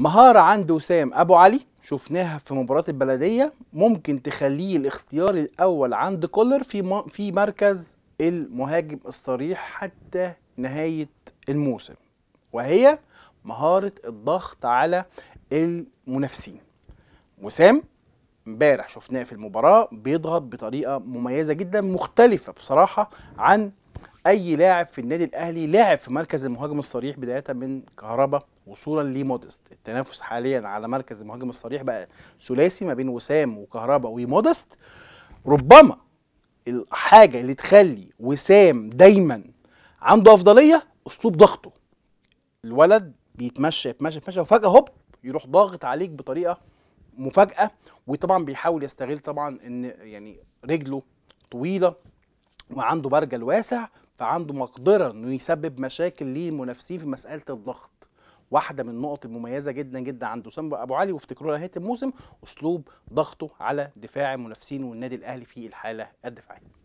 مهارة عند وسام أبو علي شفناها في مباراة البلدية ممكن تخليه الاختيار الأول عند كولر في م... في مركز المهاجم الصريح حتى نهاية الموسم وهي مهارة الضغط على المنافسين وسام امبارح شفناه في المباراة بيضغط بطريقة مميزة جدا مختلفة بصراحة عن اي لاعب في النادي الاهلي لاعب في مركز المهاجم الصريح بدايه من كهربا وصولا لمودست التنافس حاليا على مركز المهاجم الصريح بقى ثلاثي ما بين وسام وكهربا ومودست ربما الحاجه اللي تخلي وسام دايما عنده افضليه اسلوب ضغطه الولد بيتمشى يتمشى يتمشى وفجاه هوب يروح ضاغط عليك بطريقه مفاجاه وطبعا بيحاول يستغل طبعا ان يعني رجله طويله وعنده برجل واسع فعنده مقدره انه يسبب مشاكل لمنافسيه في مساله الضغط واحده من النقط المميزه جدا جدا عند وسام ابو علي وافتكروها نهايه الموسم اسلوب ضغطه على دفاع المنافسين والنادي الاهلي في الحاله الدفاعيه